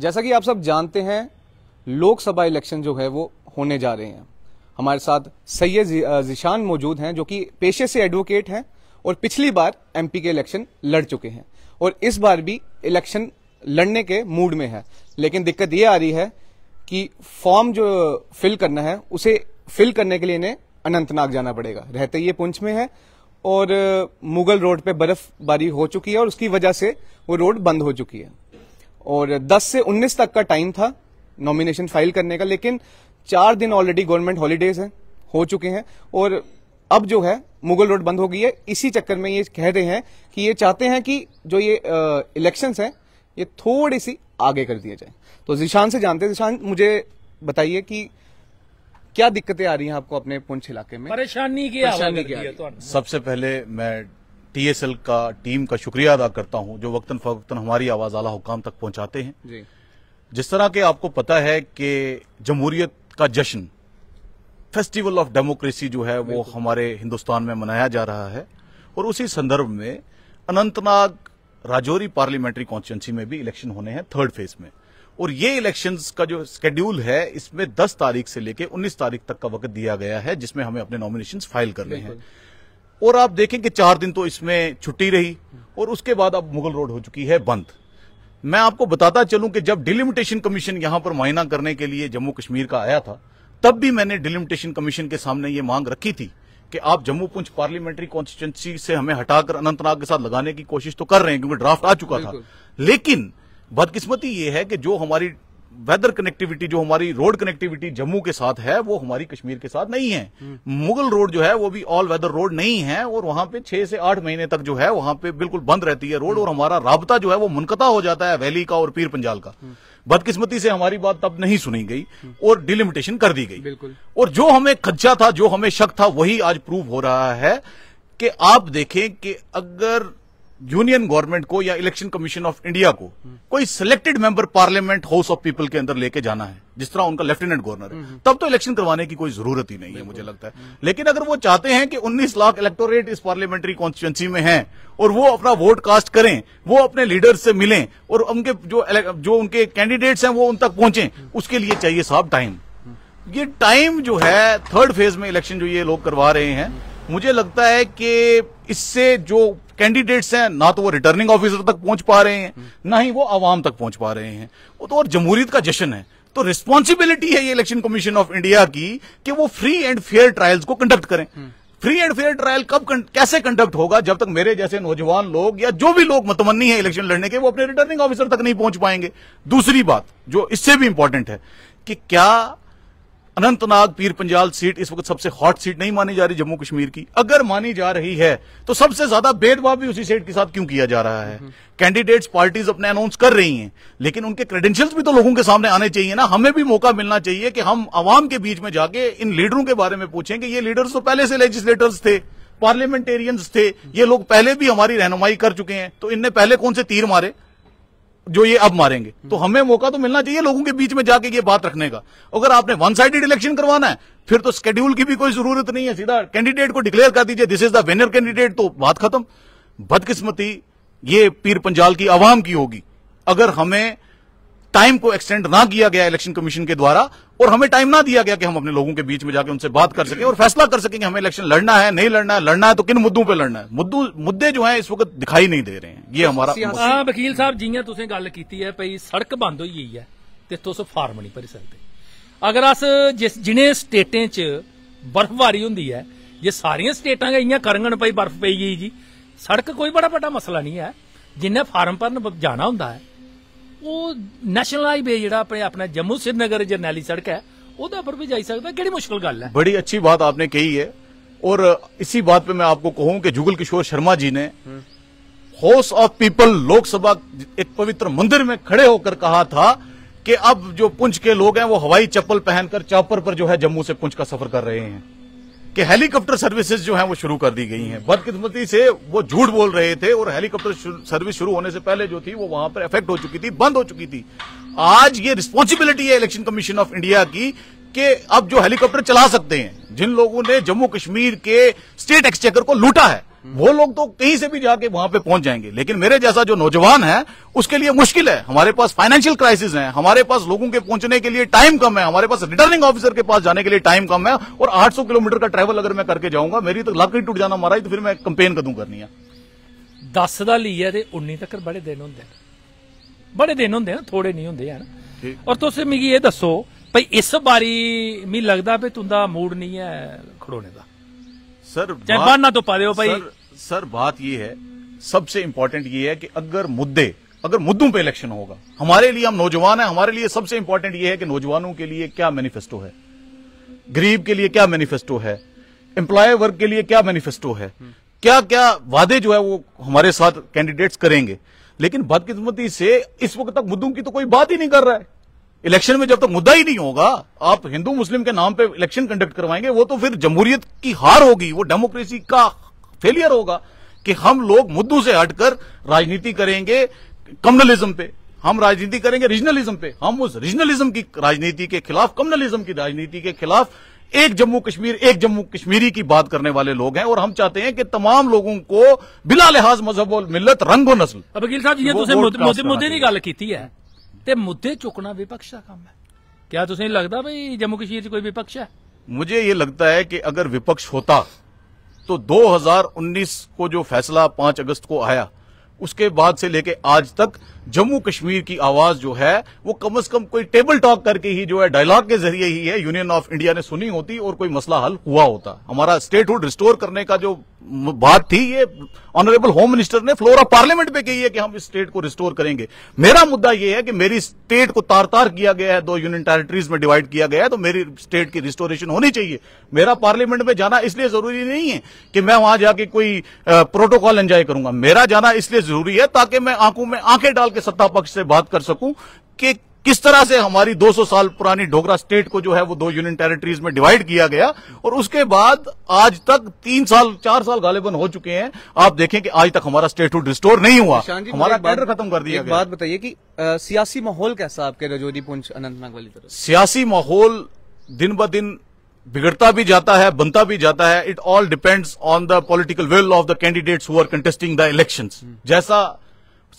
जैसा कि आप सब जानते हैं लोकसभा इलेक्शन जो है वो होने जा रहे हैं हमारे साथ सैयद जिशान मौजूद हैं जो कि पेशे से एडवोकेट हैं और पिछली बार एमपी के इलेक्शन लड़ चुके हैं और इस बार भी इलेक्शन लड़ने के मूड में है लेकिन दिक्कत ये आ रही है कि फॉर्म जो फिल करना है उसे फिल करने के लिए इन्हें अनंतनाग जाना पड़ेगा रहते ये पुंछ में है और मुगल रोड पे बर्फबारी हो चुकी है और उसकी वजह से वो रोड बंद हो चुकी है और 10 से 19 तक का टाइम था नॉमिनेशन फाइल करने का लेकिन चार दिन ऑलरेडी गवर्नमेंट हॉलीडेज हैं हो चुके हैं और अब जो है मुगल रोड बंद हो गई है इसी चक्कर में ये कह रहे हैं कि ये चाहते हैं कि जो ये इलेक्शंस हैं ये थोड़ी सी आगे कर दिया जाए तो जिशान से जानते हैं जिशान मुझे बताइए कि क्या दिक्कतें आ रही हैं आपको अपने पुंछ इलाके में परेशानी की परेशानी की तो सबसे पहले मैं टीएसएल का टीम का शुक्रिया अदा करता हूं जो वक्तन फवक्तन हमारी आवाज आला हुकाम तक पहुंचाते हैं जिस तरह के आपको पता है कि जमहूरियत का जश्न फेस्टिवल ऑफ डेमोक्रेसी जो है वो हमारे हिंदुस्तान में मनाया जा रहा है और उसी संदर्भ में अनंतनाग राजौरी पार्लियामेंट्री कॉन्स्टिट्यूंसी में भी इलेक्शन होने हैं थर्ड फेज में और ये इलेक्शंस का जो स्केड्यूल है इसमें 10 तारीख से लेकर 19 तारीख तक का वक्त दिया गया है जिसमें हमें अपने नॉमिनेशन फाइल करने हैं और आप देखें कि चार दिन तो इसमें छुट्टी रही और उसके बाद अब मुगल रोड हो चुकी है बंद मैं आपको बताता चलूं कि जब डिलिमिटेशन कमीशन यहां पर मुआयना करने के लिए जम्मू कश्मीर का आया था तब भी मैंने डिलिमिटेशन कमीशन के सामने ये मांग रखी थी कि आप जम्मू पुंछ पार्लियामेंट्री कॉन्स्टिट्यूंसी से हमें हटाकर अनंतनाग के साथ लगाने की कोशिश तो कर रहे हैं क्योंकि ड्राफ्ट आ चुका था लेकिन बदकिस्मती ये है कि जो हमारी वेदर कनेक्टिविटी जो हमारी रोड कनेक्टिविटी जम्मू के साथ है वो हमारी कश्मीर के साथ नहीं है हम्म। मुगल रोड जो है वो भी ऑल वेदर रोड नहीं है और वहां पे छह से आठ महीने तक जो है वहां पे बिल्कुल बंद रहती है रोड हम्म। और हमारा राबता जो है वो मुनकता हो जाता है वैली का और पीर पंजाल का हम्म। बदकिस्मती से हमारी बात तब नहीं सुनी गई और डिलिमिटेशन कर दी गई और जो हमें खज्जा था जो हमें शक था वही आज प्रूव हो रहा है कि आप देखें कि अगर यूनियन गवर्नमेंट को या इलेक्शन कमीशन ऑफ इंडिया को कोई selected member parliament house of people के अंदर लेके जाना है जिस तरह उनका लेफ्टिनेंट गवर्नर है तब तो इलेक्शन करवाने की कोई जरूरत ही नहीं है मुझे लगता है लेकिन अगर वो चाहते हैं कि 19 लाख इलेक्टोरेट इस पार्लियामेंट्री कॉन्स्टिट्यूंसी में है और वो अपना वोट कास्ट करें वो अपने लीडर से मिलें और उनके जो जो उनके कैंडिडेट्स हैं वो उन तक पहुंचे उसके लिए चाहिए साहब टाइम ये टाइम जो है थर्ड फेज में इलेक्शन जो ये लोग करवा रहे हैं मुझे लगता है कि इससे जो कैंडिडेट्स हैं ना तो वो रिटर्निंग ऑफिसर तक पहुंच पा रहे हैं ना ही वो आवाम तक पहुंच पा रहे हैं वो तो और जमहूरीत का जश्न है तो रिस्पॉन्सिबिलिटी है ये इलेक्शन कमीशन ऑफ इंडिया की कि वो फ्री एंड फेयर ट्रायल्स को कंडक्ट करें फ्री एंड फेयर ट्रायल कब कैसे कंडक्ट होगा जब तक मेरे जैसे नौजवान लोग या जो भी लोग मतमनी है इलेक्शन लड़ने के वो अपने रिटर्निंग ऑफिसर तक नहीं पहुंच पाएंगे दूसरी बात जो इससे भी इंपॉर्टेंट है कि क्या अनंतनाग पीर पंजाल सीट इस वक्त सबसे हॉट सीट नहीं मानी जा रही जम्मू कश्मीर की अगर मानी जा रही है तो सबसे ज्यादा भेदभाव भी उसी सीट के साथ क्यों किया जा रहा है कैंडिडेट्स हम्म, पार्टीज हम्म। अपने अनाउंस कर रही हैं लेकिन उनके क्रेडेंशियल्स भी तो लोगों के सामने आने चाहिए ना हमें भी मौका मिलना चाहिए कि हम आवाम के बीच में जाके इन लीडरों के बारे में पूछें कि ये लीडर्स तो पहले से लेजिस्लेटर्स थे पार्लियामेंटेरियंस थे ये लोग पहले भी हमारी रहनुमाई कर चुके हैं तो इनने पहले कौन से तीर मारे जो ये अब मारेंगे तो हमें मौका तो मिलना चाहिए लोगों के बीच में जाके ये बात रखने का अगर आपने वन साइडेड इलेक्शन करवाना है फिर तो स्केड्यूल की भी कोई जरूरत नहीं है सीधा कैंडिडेट को डिक्लेयर कर दीजिए this is the winner candidate तो बात खत्म बदकिस्मती ये पीर पंजाल की आवाम की होगी अगर हमें टाइम को एक्सटेंड ना किया गया इलेक्शन कमीशन के द्वारा और हमें टाइम ना दिया गया कि हम अपने लोगों के बीच में जाकर उनसे बात कर सकें और फैसला कर सकें कि हमें इलेक्शन लड़ना है नहीं लड़ना है लड़ना है तो किन मुद्दों पर लड़ना है मुद्दों मुद्दे जो है इस वक्त दिखाई नहीं दे रहे हैं ये हमारा हाँ वकील साहब जिया तुसें गल की है भाई सड़क बंद हो गई है तो तुम फार्म नहीं भरी सकते अगर अस जिस जिनें स्टेटें च बर्फबारी होंदी है जे सारिया स्टेटा गै इयां भाई बर्फ पेई गेई जी सड़क कोई बड़ा बड्डा मसला नहीं है जिन्ने फार्म भरन जाना होंदा है नैशनल हाईवे ਹਾਈਵੇ अपना जम्मू श्रीनगर ਜੰਮੂ ਸ਼੍ਰੀਨਗਰ ਜਰਨੈਲੀ ਸੜਕ ਹੈ ਉਹਦਾ ਪਰ ਵੀ ਜਾਈ ਸਕਦਾ है बड़ी अच्छी बात आपने कही है और इसी बात पे मैं आपको कहूँ कि जुगल किशोर शर्मा जी ने हाउस ऑफ पीपल लोकसभा एक पवित्र मंदिर में खड़े होकर कहा था कि अब जो पुंछ के लोग हैं वो हवाई चप्पल पहनकर चापर पर जो है जम्मू से पुंछ का सफर कर रहे हैं कि हेलीकॉप्टर सर्विसेज जो है वो शुरू कर दी गई हैं बदकिस्मती से वो झूठ बोल रहे थे और हेलीकॉप्टर सर्विस शुरू होने से पहले जो थी वो वहां पर इफेक्ट हो चुकी थी बंद हो चुकी थी आज ये रिस्पॉन्सिबिलिटी है इलेक्शन कमीशन ऑफ इंडिया की कि अब जो हेलीकॉप्टर चला सकते हैं जिन लोगों ने जम्मू कश्मीर के स्टेट एक्सचेकर को लूटा है वो लोग तो कहीं से भी जाके वहां पे पहुंच जाएंगे लेकिन मेरे जैसा जो नौजवान है उसके लिए मुश्किल है हमारे पास फाइनेंशियल क्राइसिस है हमारे पास लोगों के पहुंचने के लिए टाइम कम है हमारे पास रिटर्निंग ऑफिसर के पास जाने के लिए टाइम कम है और 800 किलोमीटर का ट्रैवल अगर मैं करके जाऊंगा मेरी तो लक ही टूट जाना मारा तो फिर मैं कंपेन कदू करनी है दस का ली है उन्नी तक बड़े दिन होंगे बड़े दिन होंगे ना थोड़े नहीं होंगे और तुम मिगी ये दसो भाई इस बारी मी लगता भी तुंदा मूड नहीं है खड़ोने का सर बात ना तो पा हो भाई सर, सर बात ये है सबसे इंपॉर्टेंट ये है कि अगर मुद्दे अगर मुद्दों पे इलेक्शन होगा हमारे लिए हम नौजवान हैं हमारे लिए सबसे इंपॉर्टेंट ये है कि नौजवानों के लिए क्या मैनिफेस्टो है गरीब के लिए क्या मैनिफेस्टो है एम्प्लॉय वर्ग के लिए क्या मैनिफेस्टो है हम्म। क्या क्या वादे जो है वो हमारे साथ कैंडिडेट्स करेंगे लेकिन बदकिस्मती से इस वक्त तक मुद्दों की तो कोई बात ही नहीं कर रहा है इलेक्शन में जब तक मुद्दा ही नहीं होगा आप हिंदू मुस्लिम के नाम पे इलेक्शन कंडक्ट करवाएंगे वो तो फिर जमहूरियत की हार होगी वो डेमोक्रेसी का फेलियर होगा कि हम लोग मुद्दों से हटकर राजनीति करेंगे कम्युनलिज्म पे हम राजनीति करेंगे रीजनलिज्म पे हम उस रीजनलिज्म की राजनीति के खिलाफ कम्युनलिज्म की राजनीति के खिलाफ एक जम्मू कश्मीर एक जम्मू कश्मीरी की बात करने वाले लोग हैं और हम चाहते हैं कि तमाम लोगों को बिला लिहाज मजहब और मिलत रंगो नस्ल अब वकील साहब ये तो मोदी ने गल की है ते मुद्दे चुकना विपक्ष का काम है क्या तुझे नहीं लगता भाई जम्मू कश्मीर कोई विपक्ष है मुझे ये लगता है कि अगर विपक्ष होता तो 2019 को जो फैसला 5 अगस्त को आया उसके बाद से लेके आज तक जम्मू कश्मीर की आवाज जो है वो कम से कम कोई टेबल टॉक करके ही जो है डायलॉग के जरिए ही है यूनियन ऑफ इंडिया ने सुनी होती और कोई मसला हल हुआ होता हमारा स्टेटहुड रिस्टोर करने का जो बात थी ये ऑनरेबल होम मिनिस्टर ने फ्लोर ऑफ पार्लियामेंट पे कही है कि हम इस स्टेट को रिस्टोर करेंगे मेरा मुद्दा ये है कि मेरी स्टेट को तार तार किया गया है दो यूनियन टेरिटरीज में डिवाइड किया गया है तो मेरी स्टेट की रिस्टोरेशन होनी चाहिए मेरा पार्लियामेंट में जाना इसलिए जरूरी नहीं है कि मैं वहां जाके कोई प्रोटोकॉल एंजॉय करूंगा मेरा जाना इसलिए जरूरी है ताकि मैं आंखों में आंखें डाल के सत्ता पक्ष से बात कर सकूं कि किस तरह से हमारी 200 साल पुरानी डोगरा स्टेट को जो है वो दो यूनियन टेरिटरीज में डिवाइड किया गया और उसके बाद आज तक तीन साल चार साल गालिबन हो चुके हैं आप देखें कि आज तक हमारा स्टेटहुड रिस्टोर नहीं हुआ हमारा कैडर खत्म कर दिया गया बात बताइए कि आ, सियासी माहौल कैसा आपके रजौरी पुंछ अनंतनाग वाली तरफ सियासी माहौल दिन ब दिन बिगड़ता भी जाता है बनता भी जाता है it all depends on the political will of the candidates who are contesting the elections जैसा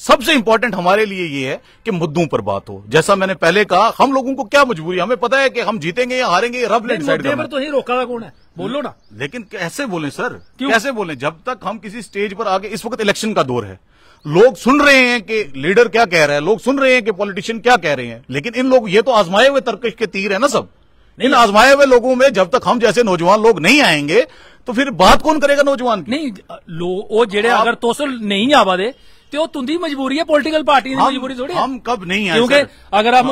सबसे इंपॉर्टेंट हमारे लिए ये है कि मुद्दों पर बात हो जैसा मैंने पहले कहा हम लोगों को क्या मजबूरी हमें पता है कि हम जीतेंगे या हारेंगे रब ने डिसाइड तो ही रोका कौन है बोलो ना लेकिन कैसे बोले सर क्यों? कैसे बोले जब तक हम किसी स्टेज पर आगे इस वक्त इलेक्शन का दौर है लोग सुन रहे हैं कि लीडर क्या कह रहा है लोग सुन रहे हैं कि पॉलिटिशियन क्या कह रहे हैं लेकिन इन लोग ये तो आजमाए हुए तर्कश के तीर है ना सब इन आजमाए हुए लोगों में जब तक हम जैसे नौजवान लोग नहीं आएंगे तो फिर बात कौन करेगा नौजवान नहीं लोग जेडे अगर तो नहीं आवा दे ਤੇ ਉਹ ਤੁੰਦੀ ਮਜਬੂਰੀ ਹੈ ਪੋਲਿਟੀਕਲ ਪਾਰਟੀ ਦੀ ਮਜਬੂਰੀ ਥੋੜੀ ਹੈ ਹਮ ਕਬ ਨਹੀਂ ਹੈ ਕਿਉਂਕਿ ਅਗਰ ਹਮ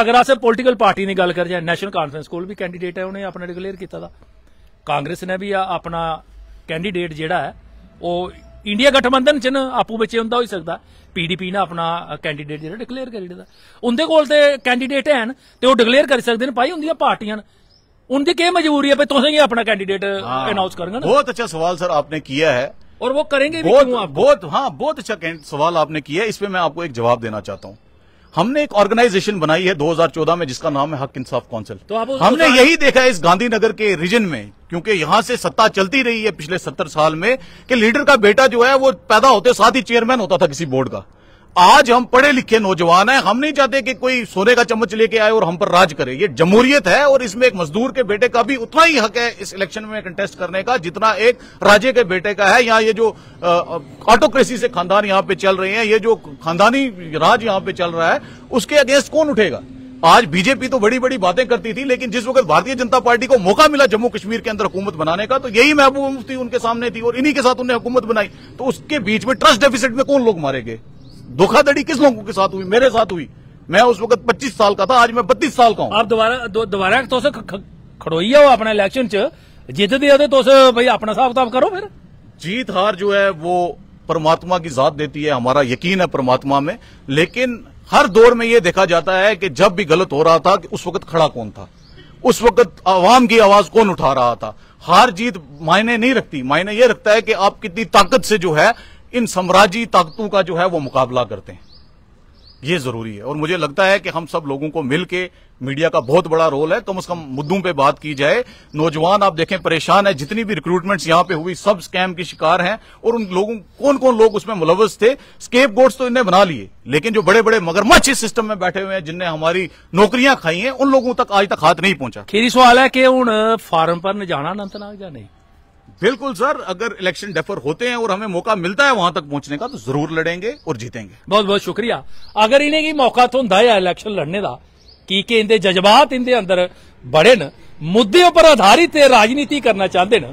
ਅਗਰ ਅਸੀਂ ਪੋਲੀਟੀਕਲ ਪਾਰਟੀ ਦੀ ਗੱਲ ਕਰ ਜਾਏ ਨੈਸ਼ਨਲ ਕਾਨਫਰੰਸ ਕੋਲ ਵੀ ਕੈਂਡੀਡੇਟ ਹੈ ਉਹਨੇ ਆਪਣਾ ਡਿਕਲੇਅਰ ਕੀਤਾ ਦਾ ਕਾਂਗਰਸ ਨੇ ਵੀ ਆਪਣਾ ਕੈਂਡੀਡੇਟ ਜਿਹੜਾ ਹੈ ਉਹ ਇੰਡੀਆ ਗਠਬੰਧਨ ਚ ਨ ਆਪੂ ਵਿੱਚ ਹੁੰਦਾ ਹੋਈ ਸਕਦਾ ਪੀਡੀਪੀ ਨੇ ਆਪਣਾ ਕੈਂਡੀਡੇਟ ਜਿਹੜਾ ਡਿਕਲੇਅਰ ਕਰ ਦਿੱਤਾ ਉਹਦੇ ਕੋਲ ਤੇ ਕੈਂਡੀਡੇਟ ਹਨ ਤੇ ਉਹ ਡਿਕਲੇਅਰ ਕਰ ਸਕਦੇ ਨੇ ਭਾਈ ਹੁੰਦੀਆਂ ਪਾਰਟੀਆਂ ਉਹਦੀ ਕੀ ਮਜਬੂਰੀ ਹੈ ਵੀ ਤੁਸੀਂ ਹੀ ਆਪਣਾ ਕੈਂਡੀਡੇਟ ਅਨਾਉਂਸ ਕਰਨਗੇ ਬਹੁਤ ਅੱਛਾ ਸਵਾਲ ਸਰ ਆਪਨੇ ਕੀਤਾ ਹੈ और वो करेंगे भी बहुत, आप बहुत हाँ बहुत अच्छा सवाल आपने किया है इस पर मैं आपको एक जवाब देना चाहता हूँ हमने एक ऑर्गेनाइजेशन बनाई है 2014 में जिसका नाम है हक इंसाफ काउंसिल तो हमने यही देखा है इस गांधीनगर के रीजन में क्योंकि यहां से सत्ता चलती रही है पिछले सत्तर साल में कि लीडर का बेटा जो है वो पैदा होते साथ ही चेयरमैन होता था किसी बोर्ड का आज हम पढ़े लिखे नौजवान हैं हम नहीं चाहते कि कोई सोने का चम्मच लेके आए और हम पर राज करे ये जमहूरियत है और इसमें एक मजदूर के बेटे का भी उतना ही हक है इस इलेक्शन में कंटेस्ट करने का जितना एक राजे के बेटे का है यहाँ ये जो ऑटोक्रेसी से खानदान यहाँ पे चल रहे हैं ये जो खानदानी राज यहाँ पे चल रहा है उसके अगेंस्ट कौन उठेगा आज बीजेपी तो बड़ी बड़ी बातें करती थी लेकिन जिस वक्त भारतीय जनता पार्टी को मौका मिला जम्मू कश्मीर के अंदर हुकूमत बनाने का तो यही महबूबा मुफ्ती उनके सामने थी और इन्हीं के साथ उन्हें हुकूमत बनाई तो उसके बीच में ट्रस्ट डेफिसिट में कौन लोग मारे गए धोखाधड़ी किस लोगों के साथ हुई मेरे साथ हुई मैं उस वक्त 25 साल का था आज मैं बत्तीस साल का हूँ आप दोबारा दोबारा तुस खड़ोइया हो अपने इलेक्शन च जितदे हो तो तुस भाई अपना हिसाब किताब करो फिर जीत हार जो है वो परमात्मा की जात देती है हमारा यकीन है परमात्मा में लेकिन हर दौर में ये देखा जाता है कि जब भी गलत हो रहा था कि उस वक्त खड़ा कौन था उस वक्त आवाम की आवाज कौन उठा रहा था हार जीत मायने नहीं रखती मायने ये रखता है कि आप कितनी ताकत से जो है इन साम्राज्य ताकतों का जो है वो मुकाबला करते हैं ये जरूरी है और मुझे लगता है कि हम सब लोगों को मिलके मीडिया का बहुत बड़ा रोल है कम से कम मुद्दों पे बात की जाए नौजवान आप देखें परेशान है जितनी भी रिक्रूटमेंट्स यहां पे हुई सब स्कैम के शिकार हैं और उन लोगों कौन कौन लोग उसमें मुलवस थे स्केप गोड्स तो इन्हें बना लिए लेकिन जो बड़े बड़े मगरमच्छ इस सिस्टम में बैठे हुए हैं जिनने हमारी नौकरियां खाई हैं उन लोगों तक आज तक हाथ नहीं पहुंचा खेरी सवाल है कि हूं फार्म पर जाना अनंतनाग या नहीं बिल्कुल सर अगर इलेक्शन डेफर होते हैं और हमें मौका मिलता है वहां तक पहुंचने का तो जरूर लड़ेंगे और जीतेंगे बहुत बहुत शुक्रिया अगर इन्हें मौका थोड़ा तो है इलेक्शन लड़ने का की के इंदे जज्बात इंदे अंदर बड़े न मुद्दे पर आधारित राजनीति करना चाहते न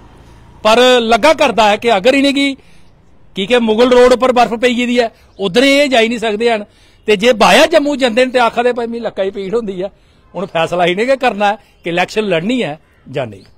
पर लगा करता है कि अगर इन्हें की के मुगल रोड पर बर्फ पई गेदी है उधर ये जाई नहीं सकते हैं तो जे बाया जम्मू जाते आखा दे लक्का ही पीड़ होंगी है हूँ फैसला इन्हें करना है कि इलैक्शन लड़नी है या नहीं